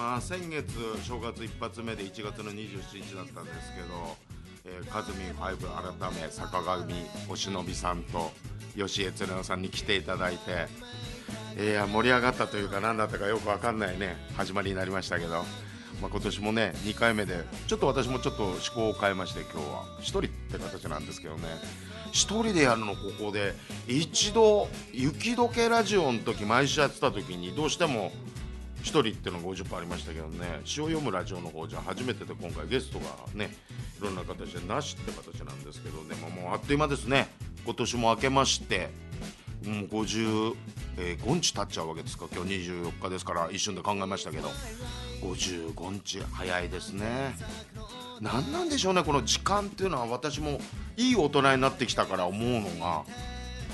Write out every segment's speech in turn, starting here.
まあ先月正月一発目で1月の27日だったんですけど、えー、カズミン5改め坂上お忍びさんと吉江恒夫さんに来ていただいていや盛り上がったというか何だったかよく分かんないね始まりになりましたけど、まあ、今年もね2回目でちょっと私もちょっと趣向を変えまして今日は1人って形なんですけどね1人でやるのここで一度雪解けラジオの時毎週やってた時にどうしても1人っていうのが50%ありましたけどね詩を読むラジオの方じゃ初めてで今回ゲストがねいろんな形でなしって形なんですけどでももうあっという間ですね今年も明けましてもう55日経っちゃうわけですか今日24日ですから一瞬で考えましたけど55日早いですね何なんでしょうねこの時間っていうのは私もいい大人になってきたから思うのが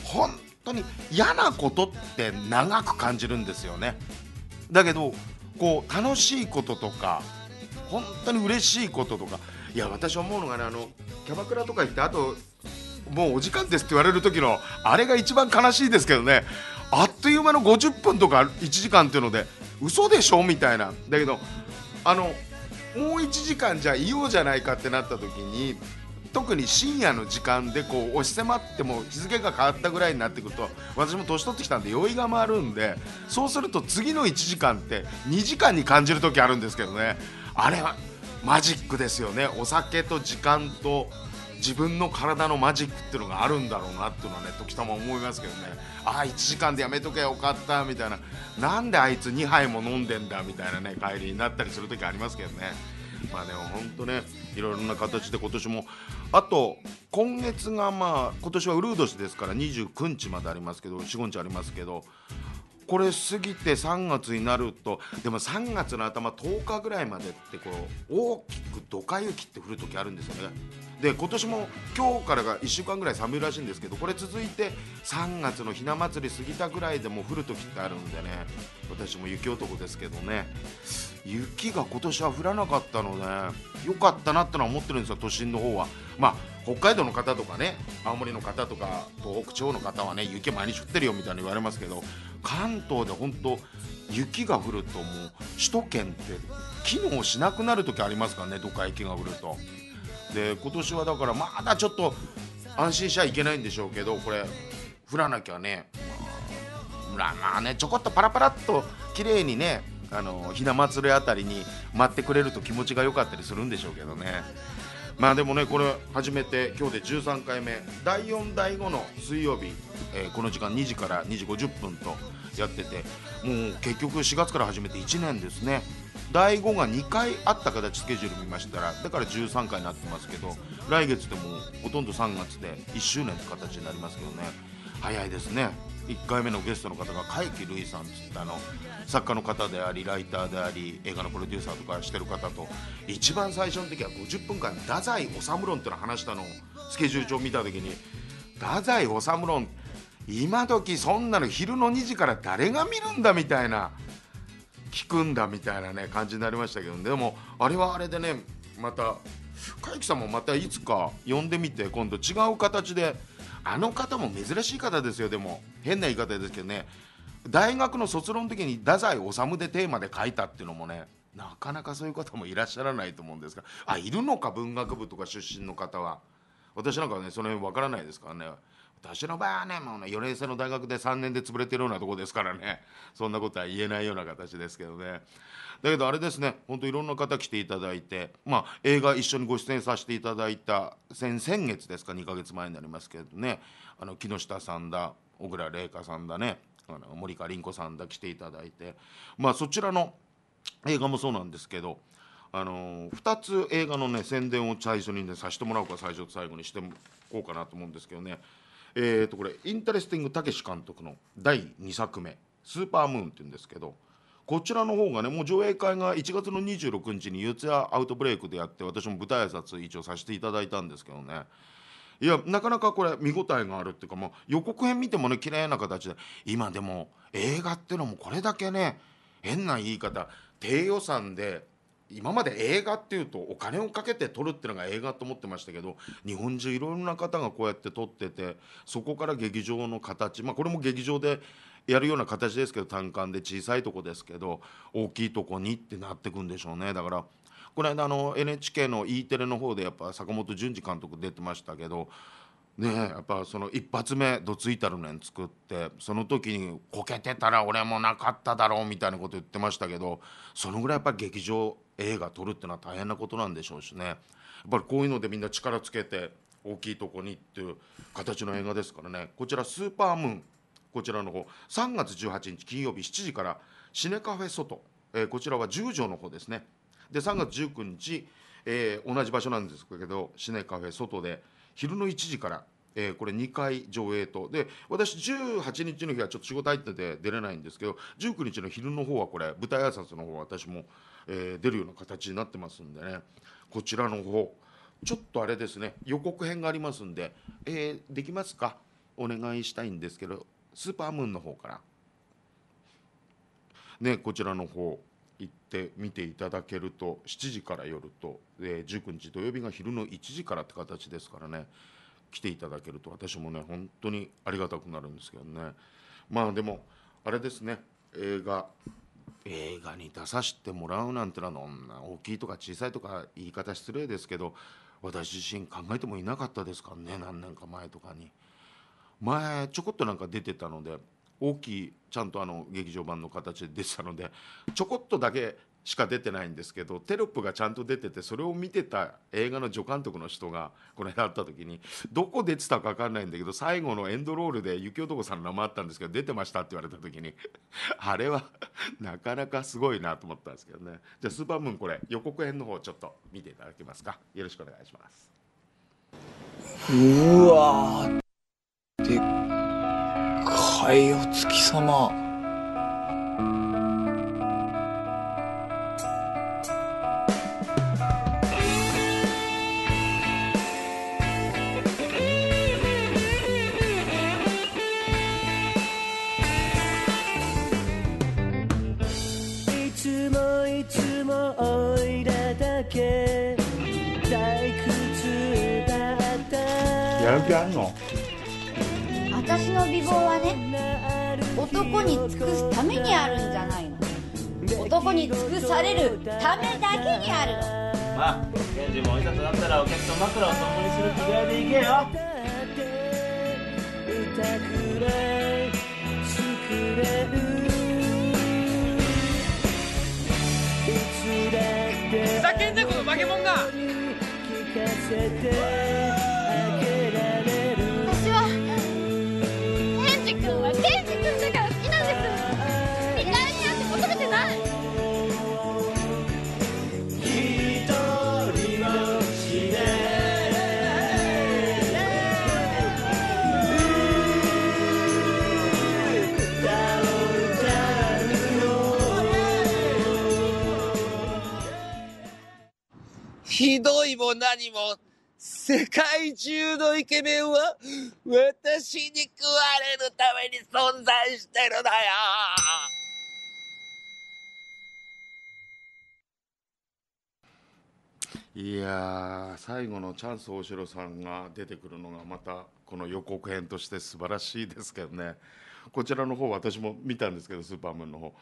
本当に嫌なことって長く感じるんですよねだけどこう楽しいこととか本当に嬉しいこととかいや私思うのがねあのキャバクラとか行ってあともうお時間ですって言われる時のあれが一番悲しいですけどねあっという間の50分とか1時間っていうので嘘でしょみたいなだけどあのもう1時間じゃいようじゃないかってなった時に特に深夜の時間でこう押し迫っても日付が変わったぐらいになってくると私も年取ってきたんで酔いが回るんでそうすると次の1時間って2時間に感じる時あるんですけどねあれはマジックですよねお酒と時間と自分の体のマジックっていうのがあるんだろうなっていうのはね時たま思いますけどねああ1時間でやめとけよかったみたいななんであいつ2杯も飲んでんだみたいなね帰りになったりする時ありますけどねまあでも本当ねいろいろな形で今年もあと今月がまあ今年はウルー年ですから29日までありますけど45日ありますけどこれ過ぎて3月になるとでも3月の頭10日ぐらいまでってこう大きくドカ雪って降る時あるんですよね。で今年も今日からが1週間ぐらい寒いらしいんですけどこれ続いて3月のひな祭り過ぎたぐらいでも降る時ってあるんでね私も雪男ですけどね雪が今年は降らなかったので良かったなってのは思ってるんですよ都心の方はまあ北海道の方とかね青森の方とか東北地方の方はね雪毎日降ってるよみたいに言われますけど関東で本当雪が降るともう首都圏って機能しなくなる時ありますからねどっか雪が降ると。で今年はだからまだちょっと安心しちゃいけないんでしょうけどこれ降らなきゃねまあねちょこっとパラパラっと綺麗にねあのひな祭りあたりに待ってくれると気持ちが良かったりするんでしょうけどねまあでもねこれ初めて今日で13回目第4第5の水曜日、えー、この時間2時から2時50分とやっててもう結局4月から始めて1年ですね第5が2回あった形スケジュール見ましたらだから13回になってますけど来月でもほとんど3月で1周年って形になりますけどね早いですね1回目のゲストの方が海木るいさんっつってあの作家の方でありライターであり映画のプロデューサーとかしてる方と一番最初の時は50分間「太宰治論」っての話したのをスケジュール帳見た時に「太宰治論今時そんなの昼の2時から誰が見るんだ」みたいな聞くんだみたいなね感じになりましたけど、でもあれはあれでねまた海木さんもまたいつか呼んでみて今度違う形で。あの方も珍しい方ですよでも変な言い方ですけどね大学の卒論の時に太宰治でテーマで書いたっていうのもねなかなかそういう方もいらっしゃらないと思うんですがあいるのか文学部とか出身の方は私なんかねその辺わからないですからね私の場合はねもうね4年生の大学で3年で潰れてるようなとこですからねそんなことは言えないような形ですけどねだけどあれですね本当いろんな方来ていただいて、まあ、映画一緒にご出演させていただいた先先月ですか2か月前になりますけどねあの木下さんだ小倉玲香さんだねあの森川凛子さんだ来ていただいて、まあ、そちらの映画もそうなんですけどあの2つ映画のね宣伝を最初にねさせてもらおうか最初と最後にしてこうかなと思うんですけどねえー、とこれインタレスティングたけし監督の第2作目「スーパームーン」っていうんですけどこちらの方がねもう上映会が1月の26日に「つやアウトブレイク」でやって私も舞台挨拶一応させていただいたんですけどねいやなかなかこれ見応えがあるっていうか、もう予告編見てもね綺麗な形で今でも映画ってのもこれだけね変な言い方低予算で今まで映画っていうとお金をかけて撮るっていうのが映画と思ってましたけど日本中いろいろな方がこうやって撮っててそこから劇場の形まあこれも劇場でやるような形ですけど単管で小さいとこですけど大きいとこにってなってくんでしょうねだからこの間あの NHK の E テレの方でやっぱ坂本淳二監督出てましたけどねやっぱその一発目どついたるねん作ってその時にこけてたら俺もなかっただろうみたいなこと言ってましたけどそのぐらいやっぱ劇場映画撮るっていうのは大変なことなんでしょうしねやっぱりこういうのでみんな力つけて大きいとこにっていう形の映画ですからねこちら「スーパームーン」こちらの方3月18日金曜日7時からシネカフェ外、えー、こちらは十条の方ですねで3月19日、えー、同じ場所なんですけどシネカフェ外で昼の1時から、えー、これ2回上映とで私18日の日はちょっと仕事入ってて出れないんですけど19日の昼の方はこれ舞台挨拶の方は私も、えー、出るような形になってますんでねこちらの方ちょっとあれですね予告編がありますんで、えー、できますかお願いしたいんですけどスーパームーンの方からねこちらの方行って見ていただけると7時から夜と、えー、19日土曜日が昼の1時からって形ですからね来ていただけると私もね本当にありがたくなるんですけどねまあでもあれですね映画映画に出させてもらうなんてのは大きいとか小さいとか言い方失礼ですけど私自身考えてもいなかったですからね何年か前とかに。前ちょこっとなんか出てたので大きいちゃんとあの劇場版の形で出てたのでちょこっとだけしか出てないんですけどテロップがちゃんと出ててそれを見てた映画の助監督の人がこの間会った時にどこ出てたか分かんないんだけど最後のエンドロールで雪男さんの名前あったんですけど出てましたって言われた時にあれはなかなかすごいなと思ったんですけどねじゃあスーパームーンこれ予告編の方ちょっと見ていただけますかよろしくお願いしますうわでっかいお月様いつもいつもおいだけ屈ったやる気あんの私の美貌はね男に尽くすためにあるんじゃないの男に尽くされるためだけにあるのまあンジもいざとなったらお客と枕を共にする気概でいけよふざけんなこの化け物がひどいも何も、世界中のイケメンは、私に食われるために存在してるだよいや最後のチャンス大城さんが出てくるのがまたこの予告編として素晴らしいですけどねこちらの方私も見たんですけどスーパームーンの方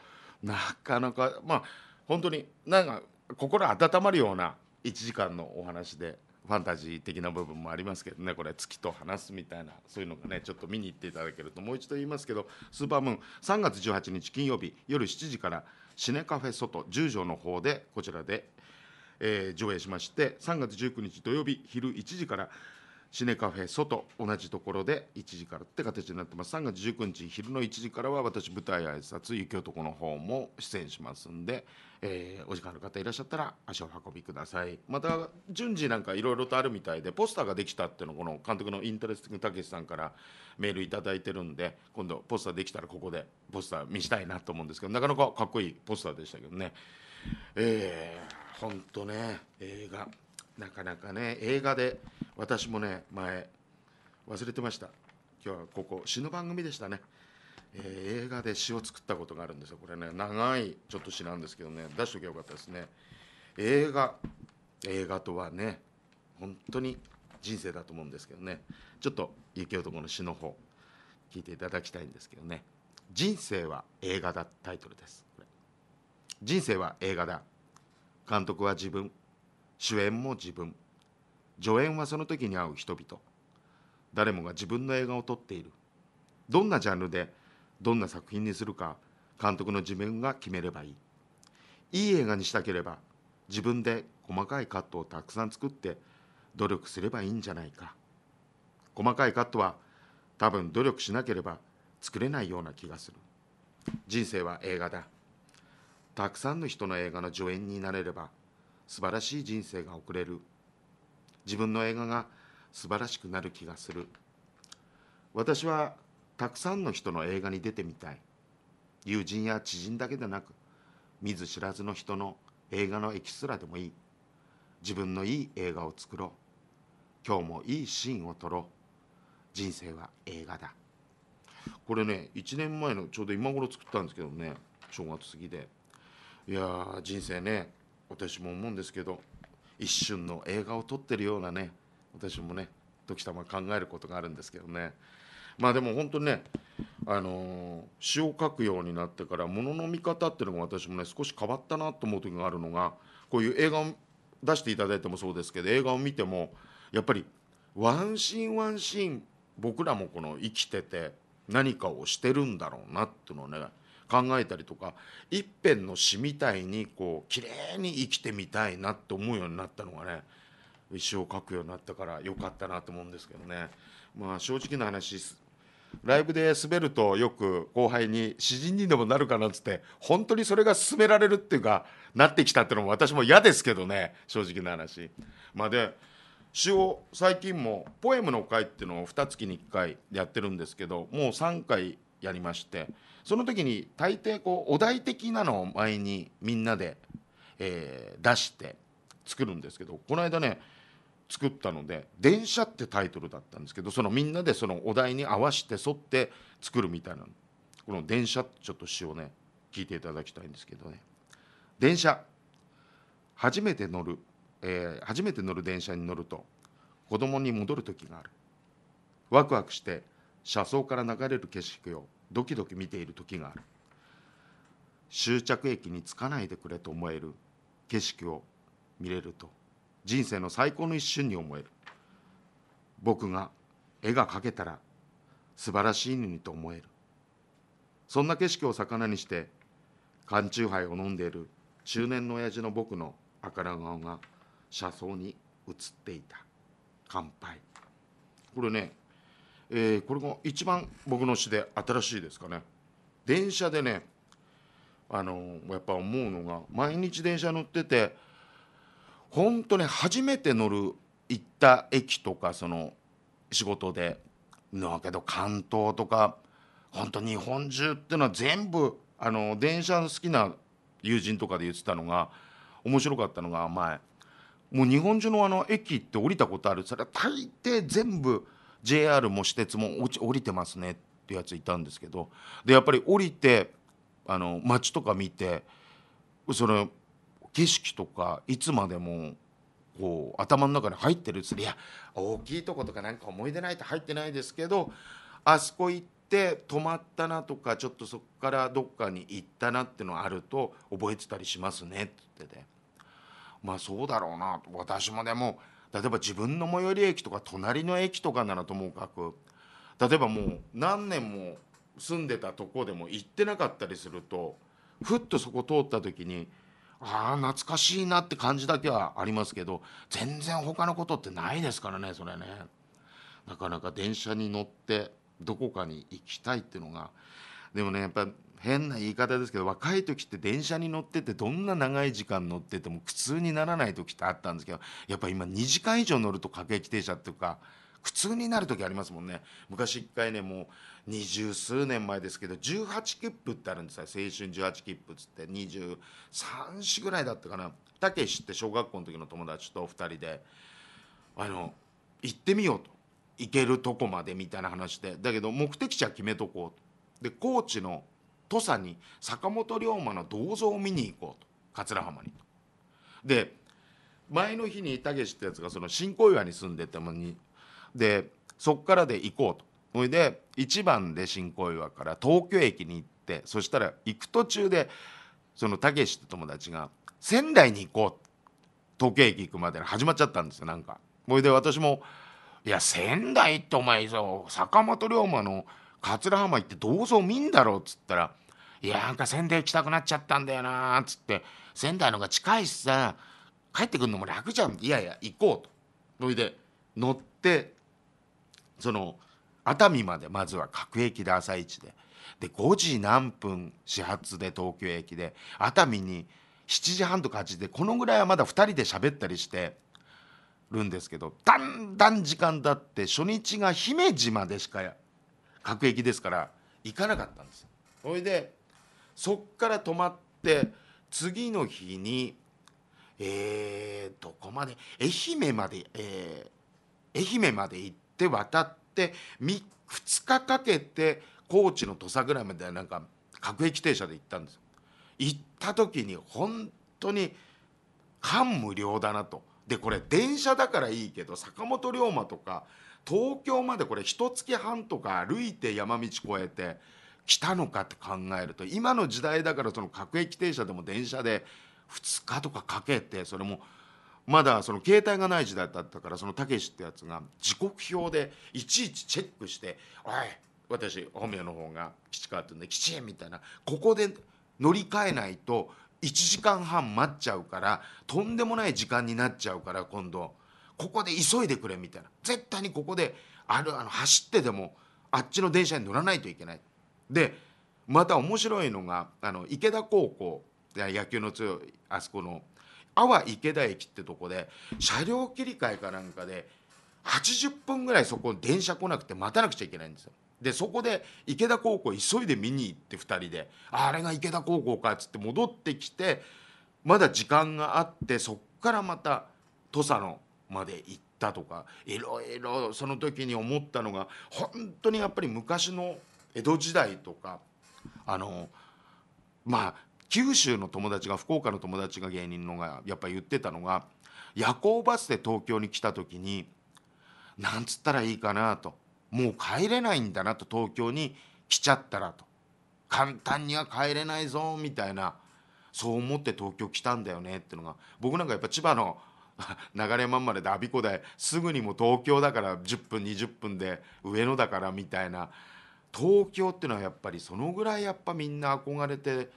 なかなかまあ本当になんか心温まるような1時間のお話でファンタジー的な部分もありますけどねこれ月と話すみたいなそういうのがねちょっと見に行っていただけるともう一度言いますけどスーパームーン3月18日金曜日夜7時からシネカフェ外10畳の方でこちらで、えー、上映しまして3月19日土曜日昼1時からシネカフェ外同じところで1時からって形になってます3月19日昼の1時からは私舞台挨拶雪男の方も出演しますんで、えー、お時間ある方いらっしゃったら足を運びくださいまた順次なんかいろいろとあるみたいでポスターができたっていうのこの監督のインタレスティングたけしさんからメール頂いてるんで今度ポスターできたらここでポスター見したいなと思うんですけどなかなかかっこいいポスターでしたけどねえー、ほんとね映画なかなかね映画で私もね前忘れてました今日はここ詩の番組でしたね、えー、映画で詩を作ったことがあるんですよこれね長いちょっと詩なんですけどね出しとけばよかったですね映画映画とはね本当に人生だと思うんですけどねちょっと雪男の詩の方聞いていただきたいんですけどね「人生は映画だ」タイトルです人生は映画だ監督は自分主演も自分助演はその時に会う人々誰もが自分の映画を撮っているどんなジャンルでどんな作品にするか監督の自分が決めればいいいい映画にしたければ自分で細かいカットをたくさん作って努力すればいいんじゃないか細かいカットは多分努力しなければ作れないような気がする人生は映画だたくさんの人の映画の助演になれれば素晴らしい人生が送れる自分の映画が素晴らしくなる気がする私はたくさんの人の映画に出てみたい友人や知人だけでなく見ず知らずの人の映画のエキストラでもいい自分のいい映画を作ろう今日もいいシーンを撮ろう人生は映画だこれね1年前のちょうど今頃作ったんですけどね正月過ぎでいや人生ね私も思うんですけど一瞬の映画を撮ってるようなね私もね時たま考えることがあるんですけどねまあでも本当にねあのー、詩を書くようになってからものの見方っていうのが私もね少し変わったなと思う時があるのがこういう映画を出していただいてもそうですけど映画を見てもやっぱりワンシーンワンシーン僕らもこの生きてて何かをしてるんだろうなっていうのをね考えたりとか一辺の詩みたいにこう綺麗に生きてみたいなって思うようになったのがね詩を書くようになったから良かったなと思うんですけどねまあ正直な話ライブで滑るとよく後輩に詩人にでもなるかなっつって本当にそれが勧められるっていうかなってきたってのも私も嫌ですけどね正直な話。まあで、で詩を最近もポエムの会っていうのを2月に1回やってるんですけどもう3回やりましてその時に大抵こうお題的なのを前にみんなで、えー、出して作るんですけどこの間ね作ったので「電車」ってタイトルだったんですけどそのみんなでそのお題に合わせて沿って作るみたいなこの「電車」ちょっと詩をね聞いていただきたいんですけどね「電車」初めて乗る、えー、初めて乗る電車に乗ると子供に戻る時があるワクワクして車窓から流れる景色をドキドキ見ている時がある終着駅に着かないでくれと思える景色を見れると人生の最高の一瞬に思える僕が絵が描けたら素晴らしいのにと思えるそんな景色を魚にして缶酎ハイを飲んでいる中年の親父の僕の赤ら顔が車窓に映っていた乾杯これねえー、これも一番僕の詩で新しいですかね電車でねあのやっぱ思うのが毎日電車乗ってて本当に初めて乗る行った駅とかその仕事でだけど関東とか本当日本中っていうのは全部あの電車の好きな友人とかで言ってたのが面白かったのが前もう日本中のあの駅って降りたことあるそれは大抵全部 JR も私鉄も落ち降りてますねってやついたんですけどでやっぱり降りてあの街とか見てその景色とかいつまでもこう頭の中に入ってるつりや大きいとことかなんか思い出ないと入ってないですけどあそこ行って泊まったなとかちょっとそこからどっかに行ったなってのあると覚えてたりしますねって言っててまあそうだろうな私もでも。例えば自分の最寄り駅とか隣の駅とかならともかく例えばもう何年も住んでたとこでも行ってなかったりするとふっとそこ通った時にああ懐かしいなって感じだけはありますけど全然他のことってないですからねそれね。なかなか電車に乗ってどこかに行きたいっていうのがでもねやっぱ変な言い方ですけど若い時って電車に乗っててどんな長い時間乗ってても苦痛にならない時ってあったんですけどやっぱ今2時間以上乗ると各駅停車っていうか苦痛になる時ありますもんね昔一回ねもう二十数年前ですけど18切符ってあるんですよ青春18切符っつって23歳ぐらいだったかなたけしって小学校の時の友達と2人であの行ってみようと行けるとこまでみたいな話でだけど目的地は決めとこうとで高知の土佐に坂本龍馬の銅像を見に行こうと桂浜にで前の日に武ってやつがその新小岩に住んでたのにでそこからで行こうとそれで1番で新小岩から東京駅に行ってそしたら行く途中でその武って友達が仙台に行こう東京駅行くまで始まっちゃったんですよなんか。それで私もいや仙台ってお前そ坂本龍馬の桂浜行って銅像見んだろうっつったら「いやなんか仙台行きたくなっちゃったんだよな」っつって「仙台のが近いしさ帰ってくるのも楽じゃんいやいや行こう」と。それで乗ってその熱海までまずは各駅で朝一でで5時何分始発で東京駅で熱海に7時半とか8時でこのぐらいはまだ2人で喋ったりしてるんですけどだんだん時間経って初日が姫路までしか各駅ですから行かなかったんですそれでそっから泊まって次の日にえー、どこまで愛媛まで、えー、愛媛まで行って渡って3 2日かけて高知の土佐ぐらいまでなんか各駅停車で行ったんですよ。行った時に本当に感無量だなと。でこれ電車だからいいけど坂本龍馬とか東京までこれ一月半とか歩いて山道越えて来たのかって考えると今の時代だからその各駅停車でも電車で2日とかかけてそれもまだその携帯がない時代だったからそのたけしってやつが時刻表でいちいちチェックして「おい私本名の方が吉川って言うんで吉みたいなここで乗り換えないと1時間半待っちゃうからとんでもない時間になっちゃうから今度。ここで急いでくれみたいな絶対にここであるあの走ってでもあっちの電車に乗らないといけない。でまた面白いのがあの池田高校野球の強いあそこの阿波池田駅ってとこで車両切り替えかなんかで80分ぐらいそこ電車来なくて待たなくちゃいけないんですよ。でそこで池田高校急いで見に行って2人で「あれが池田高校か」っつって戻ってきてまだ時間があってそっからまた土佐のまで行ったとかいろいろその時に思ったのが本当にやっぱり昔の江戸時代とかあのまあ九州の友達が福岡の友達が芸人のがやっぱ言ってたのが夜行バスで東京に来た時になんつったらいいかなともう帰れないんだなと東京に来ちゃったらと簡単には帰れないぞみたいなそう思って東京来たんだよねってのが僕なんかやっぱ千葉の 流れまんまで我孫子ですぐにも東京だから10分20分で上野だからみたいな東京っていうのはやっぱりそのぐらいやっぱみんな憧れて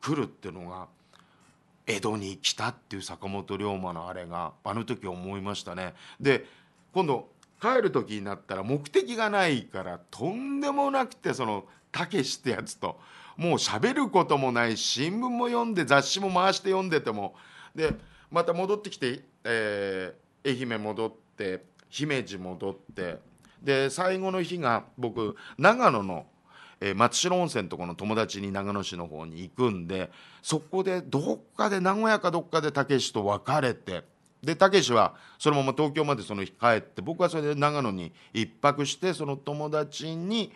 くるっていうのが江戸に来たっていう坂本龍馬のあれがあの時思いましたね。で今度帰る時になったら目的がないからとんでもなくてそのたけしってやつともう喋ることもない新聞も読んで雑誌も回して読んでてもでまた戻ってきてえー、愛媛戻って姫路戻ってで最後の日が僕長野の、えー、松代温泉とこの友達に長野市の方に行くんでそこでどっかで名古屋かどっかで武志と別れてで志はそのまま東京までその日帰って僕はそれで長野に1泊してその友達に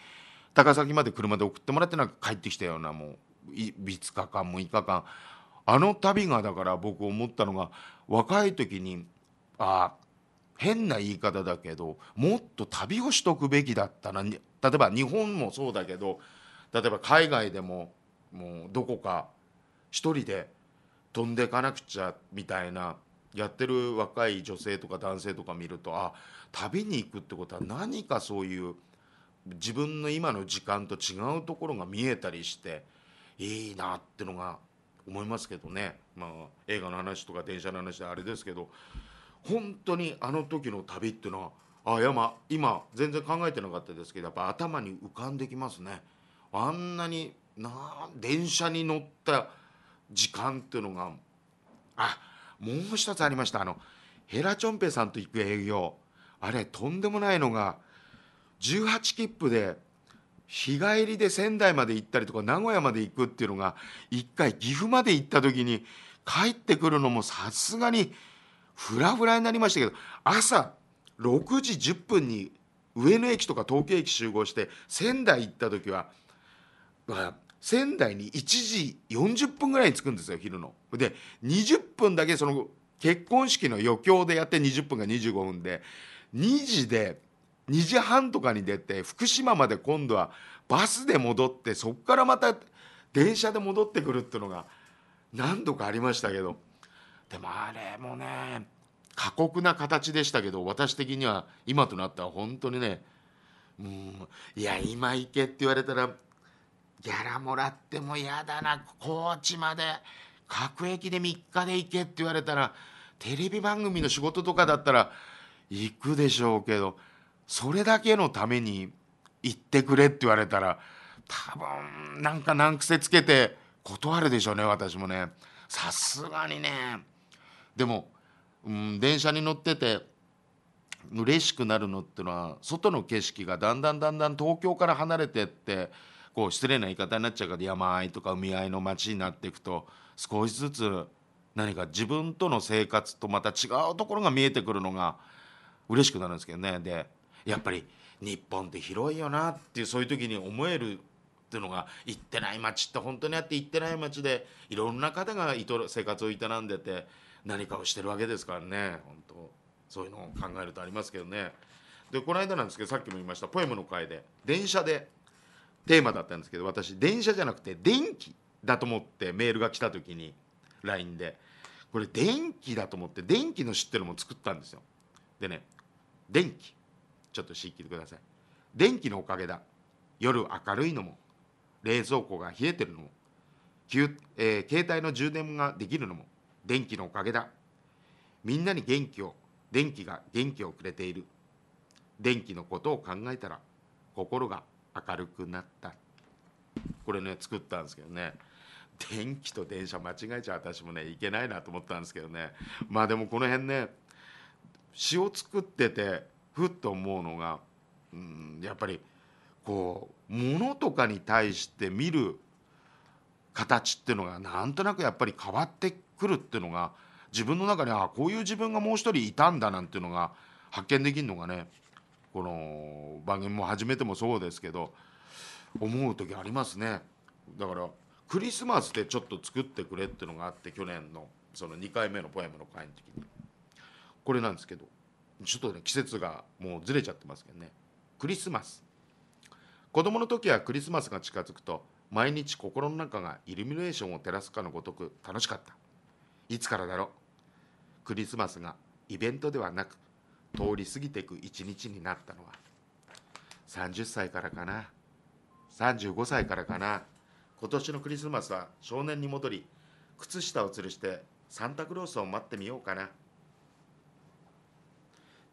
高崎まで車で送ってもらってなんか帰ってきたようなもう5日間6日間あの旅がだから僕思ったのが若い時にあ変な言い方だけどもっと旅をしとくべきだったな例えば日本もそうだけど例えば海外でももうどこか一人で飛んでいかなくちゃみたいなやってる若い女性とか男性とか見るとあ旅に行くってことは何かそういう自分の今の時間と違うところが見えたりしていいなってのが思いますけどね、まあ、映画の話とか電車の話であれですけど本当にあの時の旅っていうのはあ山今全然考えてなかったですけどやっぱ頭に浮かんできますね。あんなにな電車に乗った時間っていうのがあもう一つありましたあのヘラチョンペさんと行く営業あれとんでもないのが18切符で日帰りで仙台まで行ったりとか名古屋まで行くっていうのが一回岐阜まで行った時に帰ってくるのもさすがにフラフラになりましたけど朝6時10分に上野駅とか東京駅集合して仙台行った時は仙台に1時40分ぐらいに着くんですよ昼の。で20分だけその結婚式の余興でやって20分が25分で2時で2時半とかに出て福島まで今度はバスで戻ってそこからまた電車で戻ってくるっていうのが何度かありましたけどでもあれもね過酷な形でしたけど私的には今となったは本当にねうんいや今行けって言われたらギャラもらっても嫌だな高知まで各駅で3日で行けって言われたらテレビ番組の仕事とかだったら行くでしょうけど。それだけのために行ってくれって言われたら多分なんか難癖つけて断るでしょうね私もねさすがにねでも、うん、電車に乗ってて嬉しくなるのってのは外の景色がだんだんだんだん東京から離れてってこう失礼な言い方になっちゃうけど山あいとか海あいの町になっていくと少しずつ何か自分との生活とまた違うところが見えてくるのが嬉しくなるんですけどねでやっぱり日本って広いよなっていうそういう時に思えるっていうのが行ってない街って本当にあって行ってない街でいろんな方が生活を営んでて何かをしてるわけですからね本当そういうのを考えるとありますけどね。でこの間なんですけどさっきも言いましたポエムの会で電車でテーマだったんですけど私電車じゃなくて電気だと思ってメールが来た時に LINE でこれ電気だと思って電気の知ってるも作ったんですよ。でね電気ちょっと知ってください電気のおかげだ夜明るいのも冷蔵庫が冷えてるのも、えー、携帯の充電ができるのも電気のおかげだみんなに元気を電気が元気をくれている電気のことを考えたら心が明るくなったこれね作ったんですけどね電気と電車間違えちゃう私もねいけないなと思ったんですけどねまあでもこの辺ね詩を作っててふっと思うのが、うん、やっぱりこう物とかに対して見る形っていうのがなんとなくやっぱり変わってくるっていうのが自分の中にあこういう自分がもう一人いたんだなんていうのが発見できるのがねこの番組も始めてもそうですけど思う時ありますね。だからクリスマスでちょっと作ってくれっていうのがあって去年のその2回目のポエムの会の時にこれなんですけどちょっとね季節がもうずれちゃってますけどねクリスマス子供の時はクリスマスが近づくと毎日心の中がイルミネーションを照らすかのごとく楽しかったいつからだろうクリスマスがイベントではなく通り過ぎていく一日になったのは30歳からかな35歳からかな今年のクリスマスは少年に戻り靴下を吊るしてサンタクロースを待ってみようかな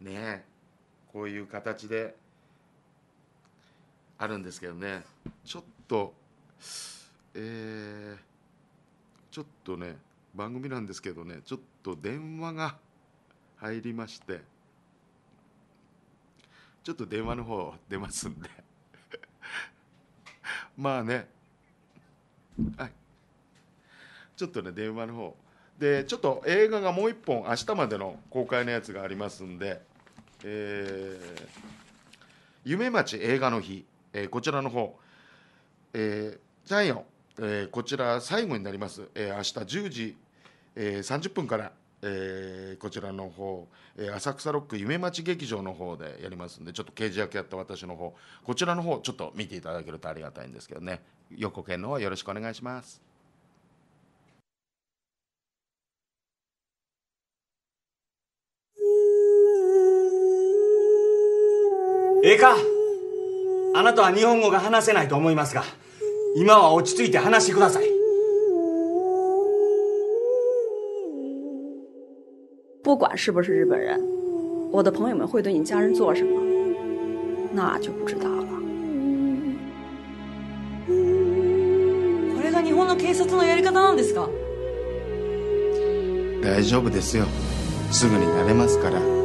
ねこういう形であるんですけどねちょっとえー、ちょっとね番組なんですけどねちょっと電話が入りましてちょっと電話の方出ますんで まあねはいちょっとね電話の方でちょっと映画がもう一本明日までの公開のやつがありますんでえー、夢町映画の日、えー、こちらの方、えー、ジャイオン、えー、こちら最後になります、えー、明日10時、えー、30分から、えー、こちらの方、えー、浅草ロック夢町劇場の方でやりますんでちょっと刑事役やった私の方こちらの方ちょっと見ていただけるとありがたいんですけどね横剣の方よろしくお願いします。ええかあなたは日本語が話せないと思いますが今は落ち着いて話してください不管是不是日本人我的朋友们会对你家人做什么那就不知道了これが日本の警察のやり方なんですか大丈夫ですよすぐに慣れますから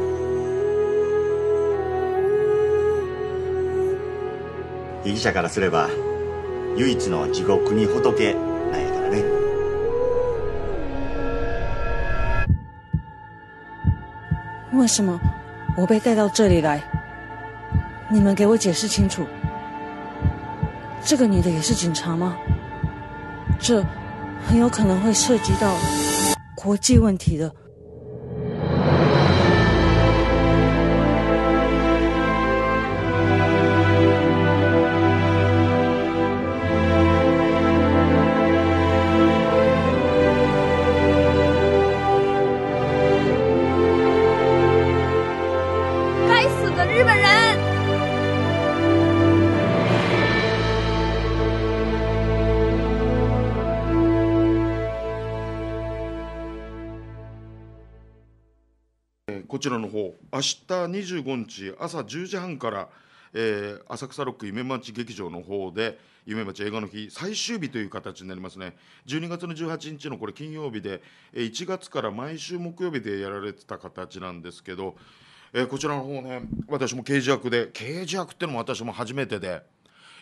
异者からすれば、唯一の地獄に解けないからね。为什么我被带到这里来？你们给我解释清楚。这个女的也是警察吗？这很有可能会涉及到国际问题的。明日25日朝10時半から、えー、浅草ロック夢町劇場の方で夢町映画の日最終日という形になりますね12月の18日のこれ金曜日で1月から毎週木曜日でやられてた形なんですけど、えー、こちらの方ね私も刑事役で刑事役ってのも私も初めてで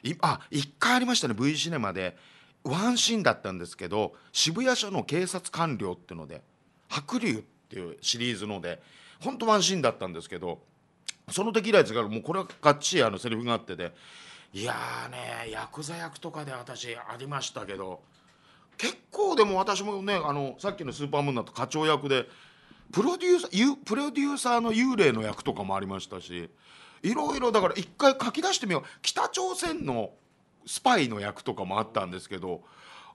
いあ1回ありましたね V シネマでワンシーンだったんですけど渋谷署の警察官僚っていうので「白龍」っていうシリーズのでほんとワンシーンだったんですけどその時以来ですからもうこれはがっちりあのセリフがあってでいやねヤクザ役とかで私ありましたけど結構でも私もねあのさっきの「スーパームーン」だと課長役でプロデューサープロデューサーの幽霊の役とかもありましたしいろいろだから一回書き出してみよう北朝鮮のスパイの役とかもあったんですけど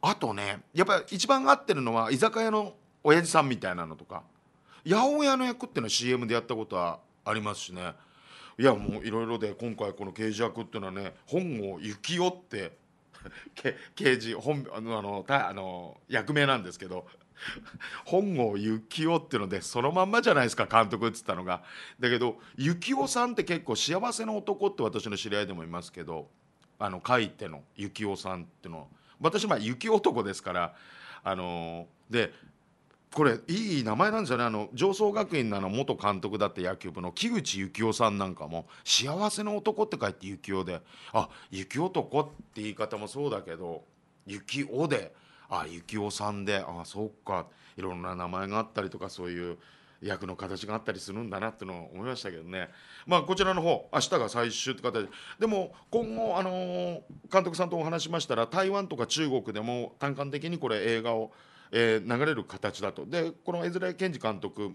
あとねやっぱり一番合ってるのは居酒屋の親父さんみたいなのとか。八百屋の役っていうのは CM でやったことはありますしねいやもういろいろで今回この刑事役っていうのはね本郷幸雄って 刑事本あのあのあの役名なんですけど 本郷幸雄っていうのでそのまんまじゃないですか監督っつったのがだけど幸雄さんって結構幸せの男って私の知り合いでもいますけどあの書いての幸雄さんっていうのは私まあ雪男ですからあのでこれいい名前なんじゃないあの上層学院の元監督だった野球部の木口幸雄さんなんかも「幸せの男」って書いて幸男で「あ雪男」って言い方もそうだけど「雪男」で「あ幸男さんで」あそっかいろんな名前があったりとかそういう役の形があったりするんだなってのを思いましたけどねまあこちらの方明日が最終って形でも今後あの監督さんとお話しましたら台湾とか中国でも短観的にこれ映画をえー、流れる形だとでこの江連健治監督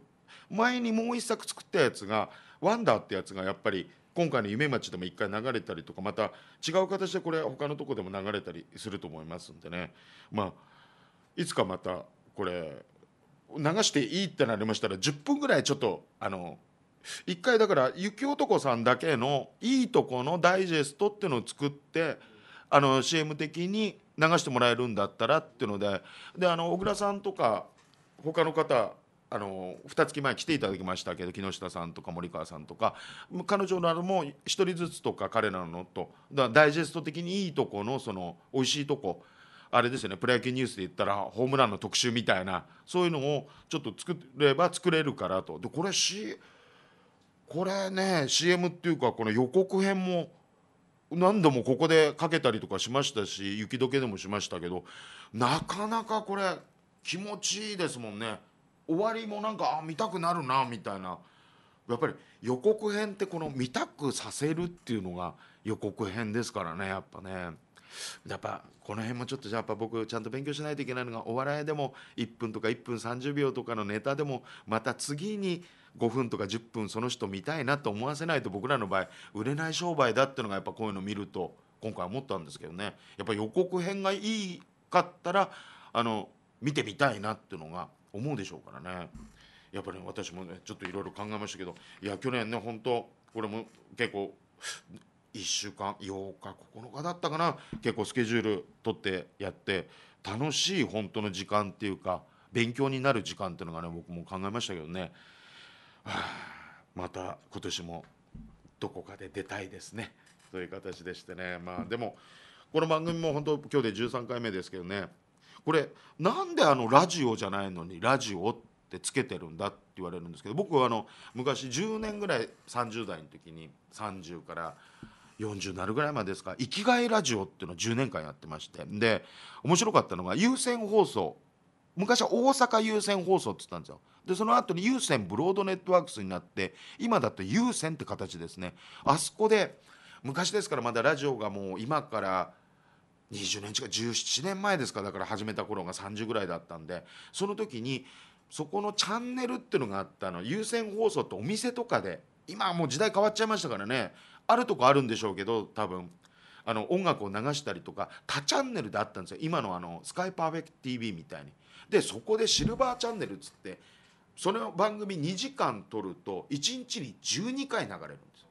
前にもう一作作ったやつが「ワンダー」ってやつがやっぱり今回の「夢町」でも一回流れたりとかまた違う形でこれ他のとこでも流れたりすると思いますんでねまあいつかまたこれ流していいってなりましたら10分ぐらいちょっとあの一回だから雪男さんだけのいいとこのダイジェストっていうのを作ってあの CM 的に流してもらえるんだったらっていうのでであの小倉さんとか他の方あの2月前来ていただきましたけど木下さんとか森川さんとか彼女なども1人ずつとか彼らのとだダイジェスト的にいいとこのその美味しいとこあれですよねプロ野球ニュースで言ったらホームランの特集みたいなそういうのをちょっと作れば作れるからとでこれ、C、これね CM っていうかこの予告編も。何度もここでかけたりとかしましたし雪解けでもしましたけどなかなかこれ気持ちいいですもんね終わりもなんかあ見たくなるなみたいなやっぱり予告編ってこの見たくさせるっていうのが予告編ですからねやっぱね。やっぱこの辺もちょっとじゃあやっぱ僕ちゃんと勉強しないといけないのがお笑いでも1分とか1分30秒とかのネタでもまた次に5分とか10分その人見たいなと思わせないと僕らの場合売れない商売だっていうのがやっぱこういうの見ると今回思ったんですけどねやっぱ予告編がいいかったらあの見てみたいなっていうのが思うでしょうからね。やっぱり、ね、私もねちょっといろいろ考えましたけどいや去年ね本当これも結構1週間8日9日だったかな結構スケジュール取ってやって楽しい本当の時間っていうか勉強になる時間っていうのがね僕も考えましたけどね、はあ、また今年もどこかで出たいですねという形でしてねまあでもこの番組も本当今日で13回目ですけどねこれなんであのラジオじゃないのにラジオってつけてるんだって言われるんですけど僕はあの昔10年ぐらい30代の時に30から。40になるぐらいまでですか生きがいラジオっていうのを10年間やってましてで面白かったのが優先放送昔は大阪優先放送って言ったんですよでその後に優先ブロードネットワークスになって今だと優先って形ですねあそこで昔ですからまだラジオがもう今から20年近い17年前ですかだから始めた頃が30ぐらいだったんでその時にそこのチャンネルっていうのがあったの優先放送ってお店とかで今はもう時代変わっちゃいましたからねあるとこあるんでしょうけど多分あの音楽を流したりとか他チャンネルであったんですよ今のあのスカイパーフェクト TV みたいに。でそこでシルバーチャンネルっつってその番組2時間撮ると1日に12回流れるんです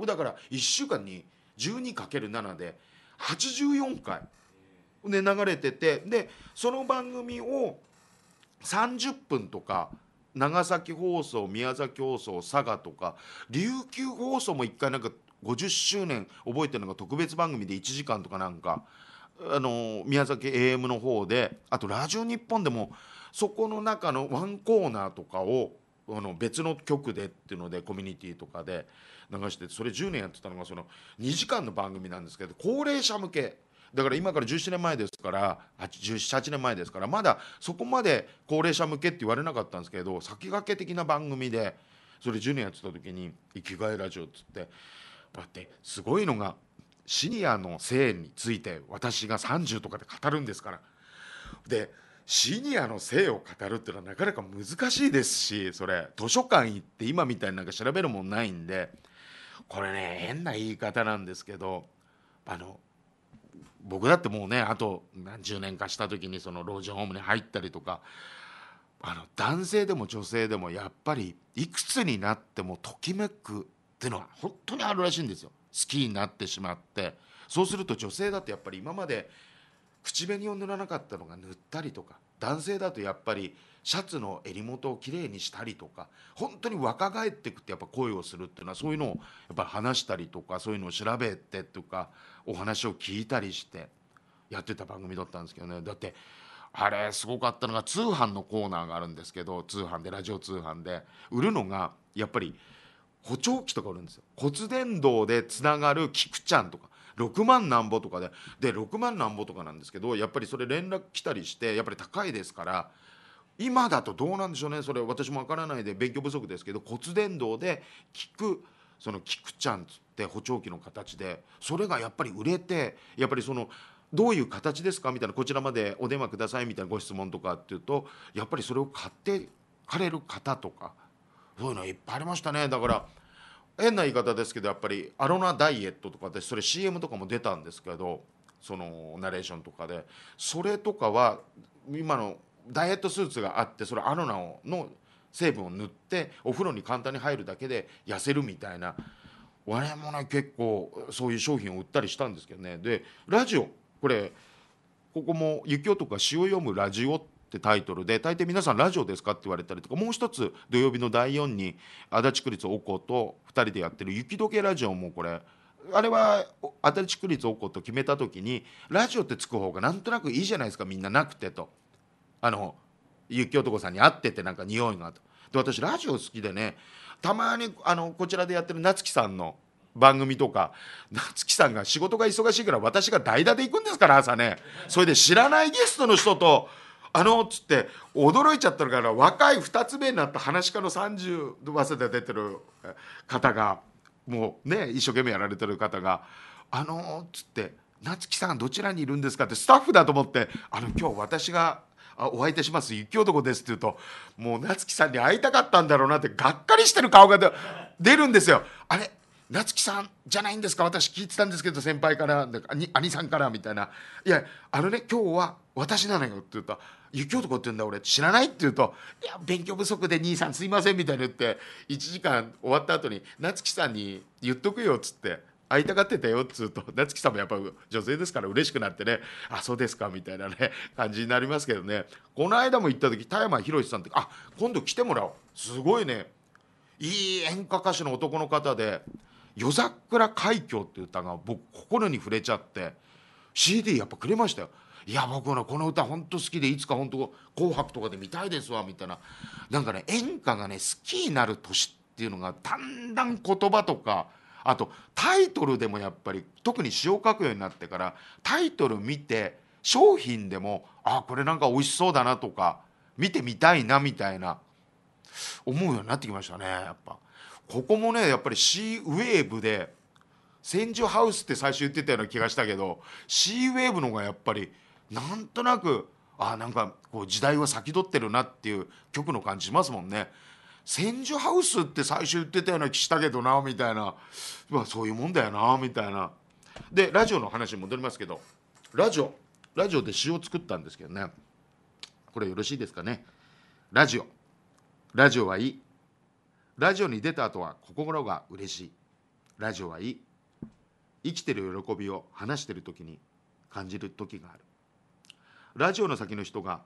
よだから1週間に 12×7 で84回、で流れててでその番組を30分とか長崎放送宮崎放送佐賀とか琉球放送も一回なんか50周年覚えてるのが特別番組で1時間とかなんか。あの宮崎 AM の方であと「ラジオ日本でもそこの中のワンコーナーとかをあの別の局でっていうのでコミュニティとかで流してそれ10年やってたのがその2時間の番組なんですけど高齢者向けだから今から17年前ですから1 7 8年前ですからまだそこまで高齢者向けって言われなかったんですけど先駆け的な番組でそれジュニアやってた時に「生きがいラジオ」っつってだってすごいのがシニアの性について私が30とかで語るんですから。でシニアの性を語るっていうのはなかなか難しいですしそれ図書館行って今みたいになんか調べるもんないんでこれね変な言い方なんですけどあの僕だってもうねあと何十年かした時にその老人ホームに入ったりとかあの男性でも女性でもやっぱりいくつになってもときめくっていうのは本当にあるらしいんですよ好きになってしまってそうすると女性だとやっぱり今まで口紅を塗らなかったのが塗ったりとか男性だとやっぱりシャツの襟元をきれいにしたりとか本当に若返ってくってやっぱ恋をするっていうのはそういうのをやっぱ話したりとかそういうのを調べてとかお話を聞いたりしてやってた番組だったんですけどねだってあれすごかったのが通販のコーナーがあるんですけど通販でラジオ通販で売るのがやっぱり補聴器とか売るんですよ骨伝導でつながる菊ちゃんとか6万なんぼとかでで6万なんぼとかなんですけどやっぱりそれ連絡来たりしてやっぱり高いですから今だとどうなんでしょうねそれ私も分からないで勉強不足ですけど骨伝導で聞くそのキくちゃんつって補聴器の形でそれがやっぱり売れてやっぱりそのどういう形ですかみたいなこちらまでお電話くださいみたいなご質問とかっていうとやっぱりそれを買ってかれる方とかそういうのいっぱいありましたねだから変な言い方ですけどやっぱりアロナダイエットとか私それ CM とかも出たんですけどそのナレーションとかでそれとかは今のダイエットスーツがあってそれアロナの成分を塗ってお風呂に簡単に入るだけで痩せるみたいな我々もね結構そういう商品を売ったりしたんですけどねでラジオこれここも「雪男が詩を読むラジオ」ってタイトルで大抵皆さんラジオですかって言われたりとかもう一つ土曜日の第4に足立区立おこと2人でやってる「雪解けラジオ」もこれあれは足立区立おこと決めた時にラジオってつく方がなんとなくいいじゃないですかみんななくてと。あの雪男さんに会っててなんか匂いがと。で私ラジオ好きでねたまにあのこちらでやってる夏木さんの番組とか夏木さんが仕事が忙しいから私が代打で行くんですから朝ねそれで知らないゲストの人と「あの」っつって驚いちゃってるから若い2つ目になった話家の30早稲田出てる方がもうね一生懸命やられてる方が「あの」っつって「夏木さんどちらにいるんですか?」ってスタッフだと思って「あの今日私があお相手します雪男です」って言うともう夏木さんに会いたかったんだろうなってがっかりしてる顔が出るんですよ。あれ夏木さんじゃないんですか私聞いてたんですけど先輩から兄さんからみたいな「いやあのね今日は私なのよ」って言うと「雪男って言うんだ俺知らない?」って言うと「いや勉強不足で兄さんすいません」みたいな言って1時間終わった後に夏木さんに言っとくよっつって会いたがってたよっつうと 夏木さんもやっぱ女性ですから嬉しくなってねあそうですかみたいなね 感じになりますけどねこの間も行った時田山宏さんってあ今度来てもらおうすごいねいい演歌歌手の男の方で「夜桜海峡」っていう歌が僕心に触れちゃって CD やっぱくれましたよ。いや僕のこの歌本当好きでいつか本当紅白とかで見たいですわみたいななんかね演歌がね好きになる年っていうのがだんだん言葉とかあとタイトルでもやっぱり特に詩を書くようになってからタイトル見て商品でもあこれなんか美味しそうだなとか見てみたいなみたいな思うようになってきましたねやっぱ。ここもねやっぱりシーウェーブで千住ハウスって最初言ってたような気がしたけどシーウェーブの方がやっぱりなんとなくあなんかこう時代は先取ってるなっていう曲の感じしますもんね千住ハウスって最初言ってたような気したけどなみたいな、まあ、そういうもんだよなみたいなでラジオの話に戻りますけどラジオラジオで詩を作ったんですけどねこれよろしいですかねラジオラジオはいいラジオに出た後は心が嬉しいラジオはいい生きてる喜びを話してる時に感じる時があるラジオの先の人が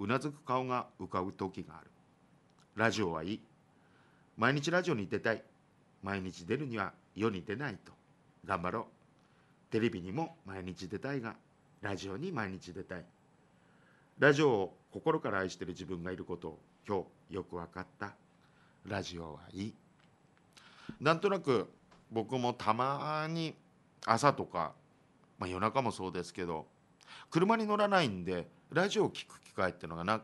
うなずく顔が浮かぶ時があるラジオはいい毎日ラジオに出たい毎日出るには世に出ないと頑張ろうテレビにも毎日出たいがラジオに毎日出たいラジオを心から愛している自分がいることを今日よく分かったラジオはいいなんとなく僕もたまに朝とか、まあ、夜中もそうですけど車に乗らないんでラジオを聴く機会っていうのがな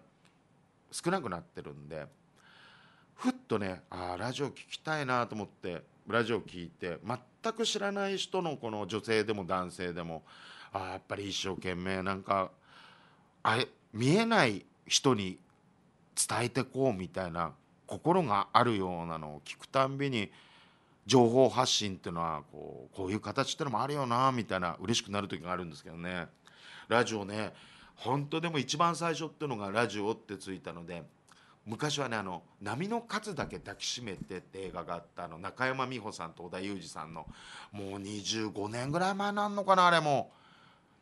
少なくなってるんでふっとねあラジオ聞きたいなと思ってラジオ聞いて全く知らない人のこの女性でも男性でもあやっぱり一生懸命なんかあれ見えない人に伝えてこうみたいな心があるようなのを聞くたんびに情報発信っていうのはこうこういう形ってのもあるよなみたいな嬉しくなる時があるんですけどねラジオね本当でも一番最初っていうのがラジオってついたので昔はねあの「波の数だけ抱きしめて」って映画があったあの中山美穂さんと織田裕二さんのもう25年ぐらい前なんのかなあれも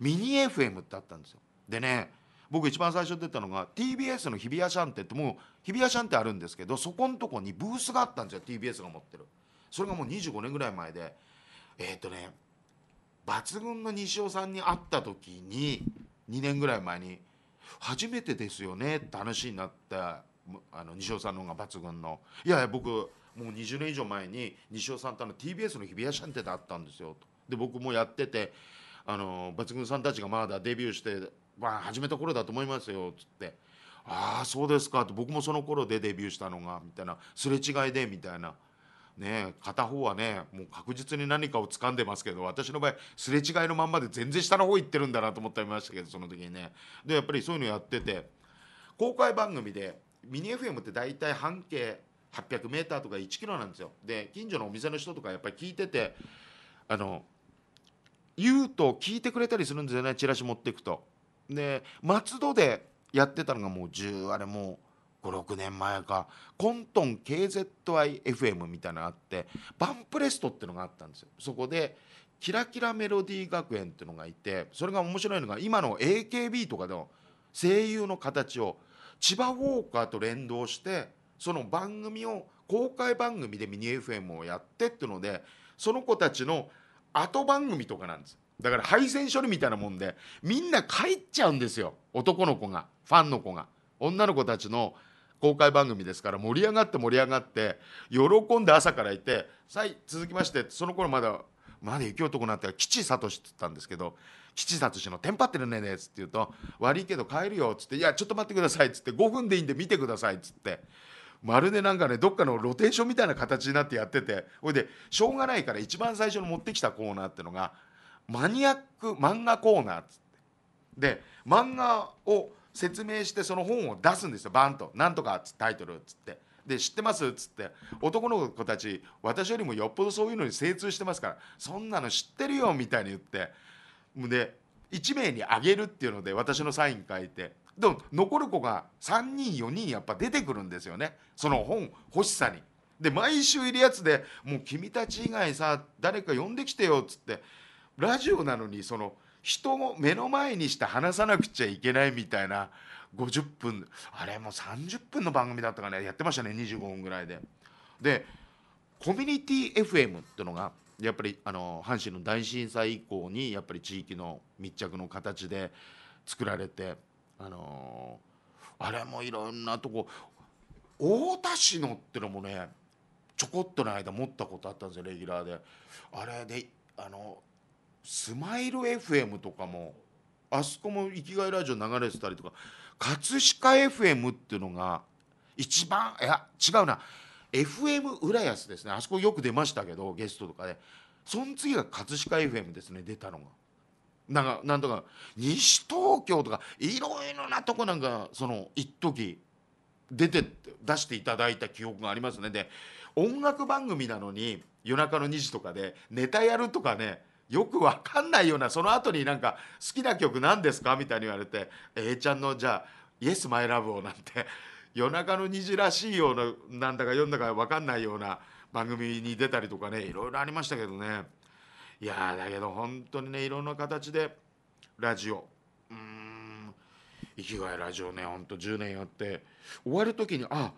ミニ FM ってあったんですよでね僕一番最初出たのが TBS の日比谷シャンテってもう日比谷シャンテあるんですけどそこのとこにブースがあったんですよ TBS が持ってるそれがもう25年ぐらい前でえっ、ー、とね抜群の西尾さんに会った時に2年ぐらい前に「初めてですよね」って話になって。あの西尾さんの方が抜群のいやいや僕もう20年以上前に西尾さんとの TBS の日比谷シャンテでったんですよとで僕もやっててあの抜群さんたちがまだデビューして、まあ、始めた頃だと思いますよっつって「ああそうですか」と僕もその頃でデビューしたのがみたいなすれ違いでみたいな。ね、片方はねもう確実に何かを掴んでますけど私の場合すれ違いのまんまで全然下の方行ってるんだなと思ってましたけどその時にねでやっぱりそういうのやってて公開番組でミニ FM って大体半径 800m とか1キロなんですよで近所のお店の人とかやっぱり聞いててあの言うと聞いてくれたりするんですよねチラシ持っていくと。で松戸でやってたのがもう10あれもう56年前かコントン KZIFM みたいなのあってバンプレストっていうのがあったんですよ。そこでキラキラメロディー学園っていうのがいてそれが面白いのが今の AKB とかの声優の形を千葉ウォーカーと連動してその番組を公開番組でミニ FM をやってっていうのでその子たちの後番組とかなんですだから配線処理みたいなもんでみんな帰っちゃうんですよ男の子がファンの子が女の子たちの公開番組ですから盛り上がって盛り上がって喜んで朝からいて「さい続きまして」その頃まだまだ雪男なんて吉聡って言ったんですけど七殺しのテンパってるねですって言うと悪いけど帰るよっつっていやちょっと待ってくださいっつって5分でいいんで見てくださいっつってまるでなんかねどっかのロテーションみたいな形になってやっててほいでしょうがないから一番最初に持ってきたコーナーってのがマニアック漫画コーナーっつってで漫画を説明してその本を出すんですよバンと「なんとか」つタイトルっつってで知ってますっつって男の子たち私よりもよっぽどそういうのに精通してますからそんなの知ってるよみたいに言って胸1名にあげるっていうので私のサイン書いてでも残る子が3人4人やっぱ出てくるんですよねその本欲しさに。で毎週いるやつでもう君たち以外さ誰か呼んできてよっつってラジオなのにその人を目の前にして話さなくちゃいけないみたいな50分あれもう30分の番組だったかねやってましたね25分ぐらいで。でコミュニティ FM ってのがやっぱりあの阪神の大震災以降にやっぱり地域の密着の形で作られて、あのあれもいろんなとこ太田市のってのもねちょこっとの間持ったことあったんですよレギュラーであれであのスマイル FM とかもあそこも生きがいラジオ流れてたりとか葛飾 FM っていうのが一番いや違うな FM 浦安ですねあそこよく出ましたけどゲストとかでその次が葛飾 FM ですね出たのが。なんかなんとか西東京とかいろいろなとこなんかその一時出て出していただいた記憶がありますねで音楽番組なのに夜中の2時とかでネタやるとかねよくわかんないようなその後になんか好きな曲何ですかみたいに言われて A ちゃんのじゃあ「イエスマイラブをなんて夜中の虹らしいようななんだか読んだか分かんないような番組に出たりとかねいろいろありましたけどねいやだけど本当にねいろんな形でラジオうん生きがいラジオねほんと10年やって終わる時にあ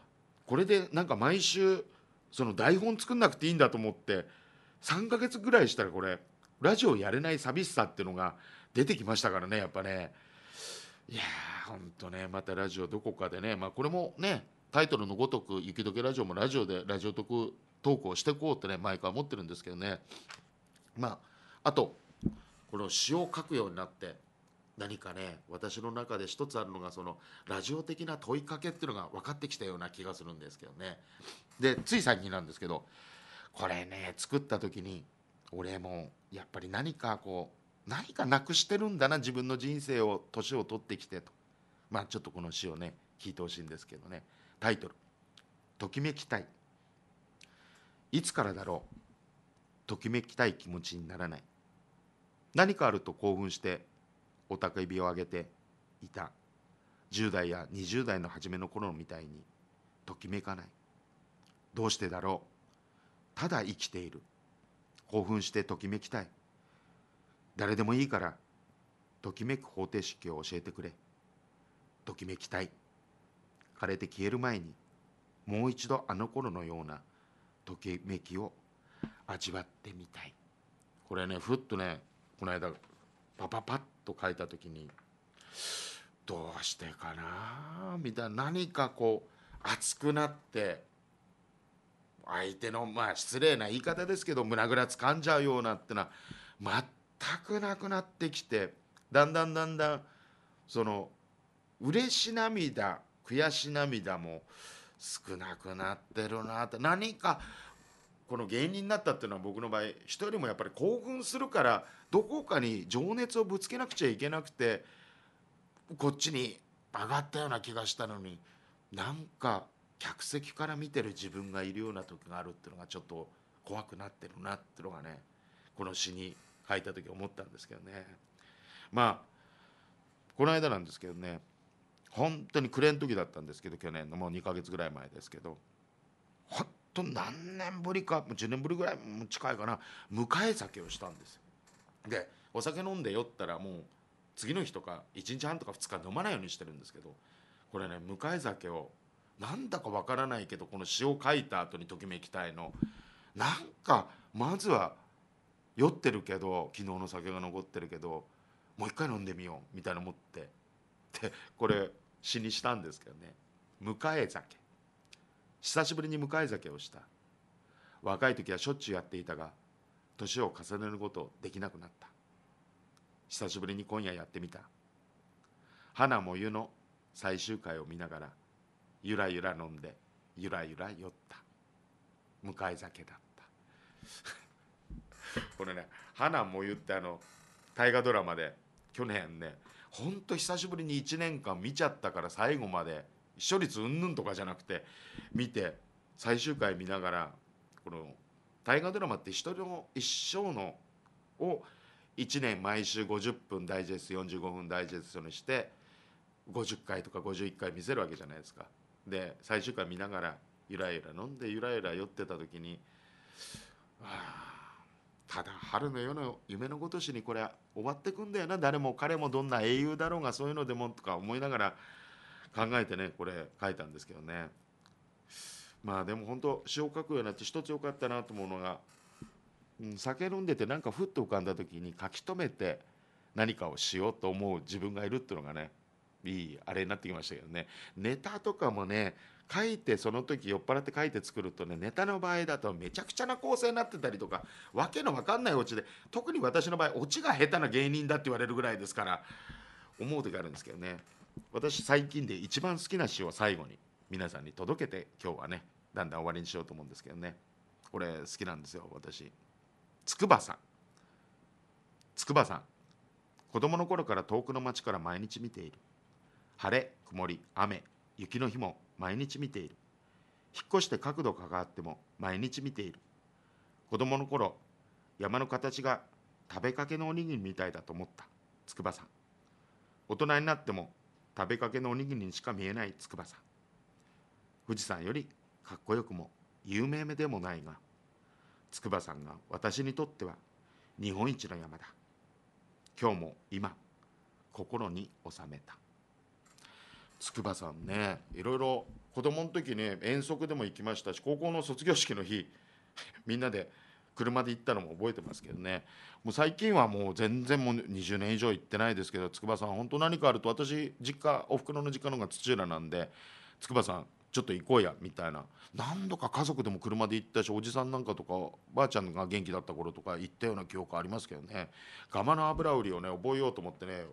これでなんか毎週その台本作んなくていいんだと思って3ヶ月ぐらいしたらこれラジオやれない寂しさっていうのが出てきましたからねやっぱね。いやー、本当ね、またラジオどこかでね、まあ、これもね、タイトルのごとく、雪解けラジオもラジオでラジオ特投稿していこうってね、毎回思ってるんですけどね、まあ、あと、この詩を書くようになって、何かね、私の中で一つあるのが、そのラジオ的な問いかけっていうのが分かってきたような気がするんですけどね。で、つい最近なんですけど、これね、作った時に、俺もやっぱり何かこう、何かなくしてるんだな自分の人生を年を取ってきてとまあちょっとこの詩をね聞いてほしいんですけどねタイトル「ときめきたい」いつからだろうときめきたい気持ちにならない何かあると興奮しておたけびを上げていた10代や20代の初めの頃みたいにときめかないどうしてだろうただ生きている興奮してときめきたい誰でもいいからときめく方程式を教えてくれときめきたい枯れて消える前にもう一度あの頃のようなときめきを味わってみたいこれねふっとねこの間パパパッと書いた時にどうしてかなみたいな何かこう熱くなって相手のまあ失礼な言い方ですけど胸ぐらつかんじゃうようなってのはくなくなってきてだんだんだんだんその嬉し涙悔し涙も少なくなってるなって何かこの芸人になったっていうのは僕の場合人よりもやっぱり興奮するからどこかに情熱をぶつけなくちゃいけなくてこっちに上がったような気がしたのになんか客席から見てる自分がいるような時があるっていうのがちょっと怖くなってるなっていうのがねこの詩に履いた時思ったんですけどねまあこの間なんですけどね本当に暮れの時だったんですけど去年のもう2ヶ月ぐらい前ですけど本当何年ぶりか10年ぶりぐらい近いかな迎え酒をしたんですよ。でお酒飲んで酔ったらもう次の日とか1日半とか2日飲まないようにしてるんですけどこれね迎え酒をなんだかわからないけどこの詩を書いた後にときめきたいのなんかまずは酔ってるけど昨日の酒が残ってるけどもう一回飲んでみようみたいな思ってでこれ詩にしたんですけどね「迎え酒」久しぶりに迎え酒をした若い時はしょっちゅうやっていたが年を重ねることできなくなった久しぶりに今夜やってみた花も湯の最終回を見ながらゆらゆら飲んでゆらゆら酔った迎え酒だった これね花も言ってあの大河ドラマで去年ねほんと久しぶりに1年間見ちゃったから最後まで視聴率うんぬんとかじゃなくて見て最終回見ながらこの大河ドラマって人の一生のを1年毎週50分ダイジェスト45分ダイジェストにして50回とか51回見せるわけじゃないですか。で最終回見ながらゆらゆら飲んでゆらゆら酔ってた時に「ああただ春の夜の夢のごとしにこれ終わってくんだよな誰も彼もどんな英雄だろうがそういうのでもとか思いながら考えてねこれ書いたんですけどねまあでも本当詩を書くようになって一つ良かったなと思うのが、うん、酒飲んでてなんかふっと浮かんだ時に書き留めて何かをしようと思う自分がいるっていうのがねいいあれになってきましたけどねネタとかもね書いてその時酔っ払って書いて作るとねネタの場合だとめちゃくちゃな構成になってたりとかわけのわかんないオチで特に私の場合オチが下手な芸人だって言われるぐらいですから思う時あるんですけどね私最近で一番好きな詩を最後に皆さんに届けて今日はねだんだん終わりにしようと思うんですけどねこれ好きなんですよ私筑波さん筑波さん子供の頃から遠くの町から毎日見ている晴れ曇り雨雪の日も毎日見ている引っ越して角度が変わっても毎日見ている子供の頃山の形が食べかけのおにぎりみたいだと思った筑波山大人になっても食べかけのおにぎりにしか見えない筑波山富士山よりかっこよくも有名でもないが筑波山が私にとっては日本一の山だ今日も今心に収めた筑波山ねいろいろ子供の時ね遠足でも行きましたし高校の卒業式の日 みんなで車で行ったのも覚えてますけどねもう最近はもう全然もう20年以上行ってないですけど筑波山本当何かあると私実家おふくろの実家の方が土浦なんで筑波山ちょっと行こうやみたいな何度か家族でも車で行ったしおじさんなんかとかばあちゃんが元気だった頃とか行ったような記憶ありますけどねガマの油売りをね覚えようと思ってね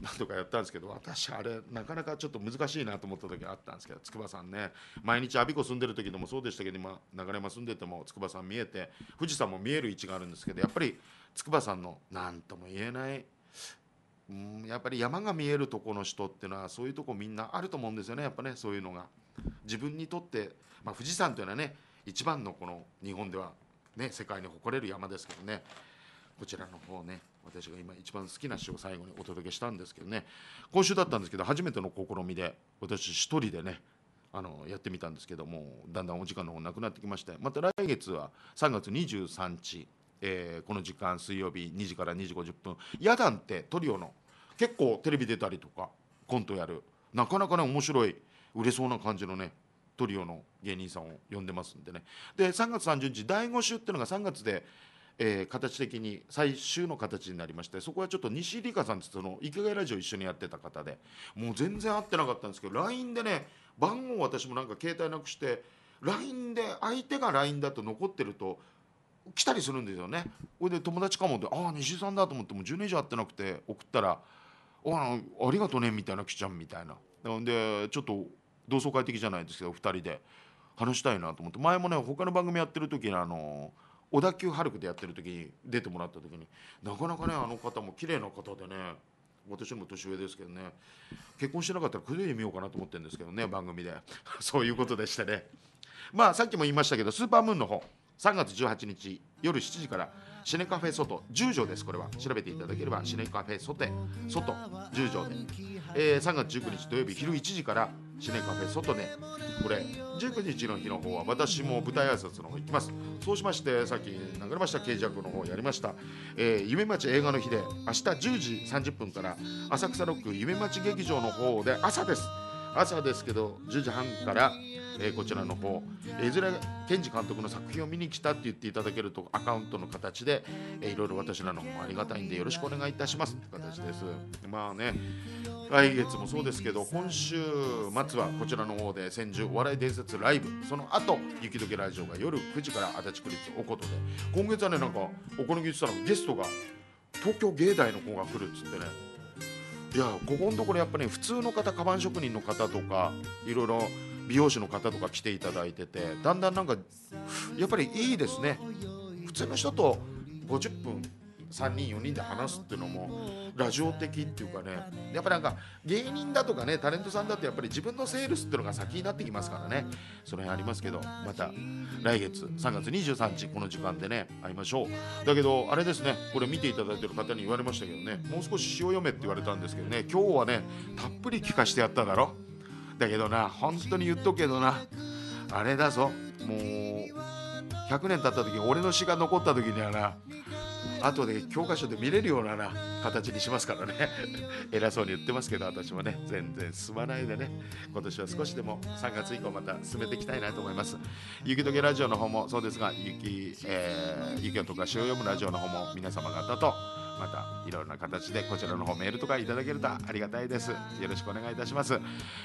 何とかやったんですけど私あれなかなかちょっと難しいなと思った時あったんですけど筑波山ね毎日我孫子住んでる時でもそうでしたけど今流山住んでても筑波山見えて富士山も見える位置があるんですけどやっぱり筑波山の何とも言えないうんやっぱり山が見えるとこの人っていうのはそういうとこみんなあると思うんですよねやっぱねそういうのが。自分にとって、まあ、富士山というのはね一番のこの日本では、ね、世界に誇れる山ですけどねこちらの方ね私が今一番好きな詩を最後にお届けしたんですけどね今週だったんですけど初めての試みで私一人でねあのやってみたんですけどもだんだんお時間の方なくなってきましてまた来月は3月23日、えこの時間水曜日2時から2時50分やだん」ってトリオの結構テレビ出たりとかコントやるなかなかね面白い売れそうな感じのねトリオの芸人さんを呼んでますんでねで3月30日第5週っていうのが3月でえー、形的に最終の形になりましてそこはちょっと西里香さんってその生きがいラジオ一緒にやってた方でもう全然会ってなかったんですけど LINE でね番号私もなんか携帯なくして LINE で相手が LINE だと残ってると来たりするんですよね。ほいで友達かもって「ああ西さんだ」と思ってもう10年以上会ってなくて送ったら「あありがとね」みたいな来ちゃんみたいな。なんでちょっと同窓会的じゃないですけど2人で話したいなと思って前もね他の番組やってる時にあの小田急ハルクでやってる時に出てもらった時になかなかねあの方も綺麗な方でね私も年上ですけどね結婚してなかったらくれてみようかなと思ってるんですけどね番組で そういうことでしてねまあさっきも言いましたけど「スーパームーン」の方3月18日夜7時からシネカフェ外10条ですこれは調べていただければシネカフェ外十10条で、えー、3月19日土曜日昼1時からシネカフェ外でこれ19日の日の方は私も舞台挨拶の方行きますそうしましてさっき流れました刑事役の方やりました、えー、夢町映画の日で明日10時30分から浅草ロック夢町劇場の方で朝です朝ですけど10時半から、えー、こちらの方江連賢治監督の作品を見に来たって言っていただけるとアカウントの形で、えー、いろいろ私らの方もありがたいんでよろしくお願いいたしますって形ですまあね来月もそうですけど今週末はこちらの方で千住お笑い伝説ライブその後雪解けラジオが夜9時から足立区立おことで今月はねなんかお好み言ってたらゲストが東京芸大の子が来るっつってねいやここのところやっぱね普通の方カバン職人の方とかいろいろ美容師の方とか来ていただいててだんだんなんかやっぱりいいですね普通の人と50分3人4人で話すっていうのもラジオ的っていうかねやっぱなんか芸人だとかねタレントさんだとやっぱり自分のセールスっていうのが先になってきますからねその辺ありますけどまた来月3月23日この時間でね会いましょうだけどあれですねこれ見ていただいてる方に言われましたけどねもう少し詩を読めって言われたんですけどね今日はねたっぷり聞かしてやっただろだけどな本当に言っとくけどなあれだぞもう100年経った時俺の詩が残った時にはな後で教科書で見れるようなな形にしますからね 偉そうに言ってますけど私もね全然進まないでね今年は少しでも3月以降また進めていきたいなと思います雪解けラジオの方もそうですが雪,、えー、雪のとか詩を読むラジオの方も皆様方とまたいろいろな形でこちらの方メールとかいただけるとありがたいですよろしくお願いいたします、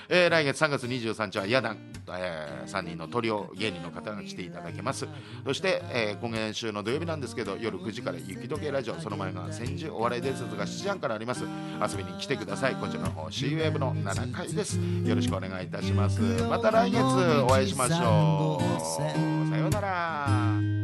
えー、来月3月23日はヤダン、えー、3人のトリオ芸人の方が来ていただけますそして、えー、今週の土曜日なんですけど夜9時から雪解けラジオその前が千住お笑い伝説が7時半からあります遊びに来てくださいこちらの方 c ウェーブの7回ですよろしくお願いいたしますまた来月お会いしましょうさようなら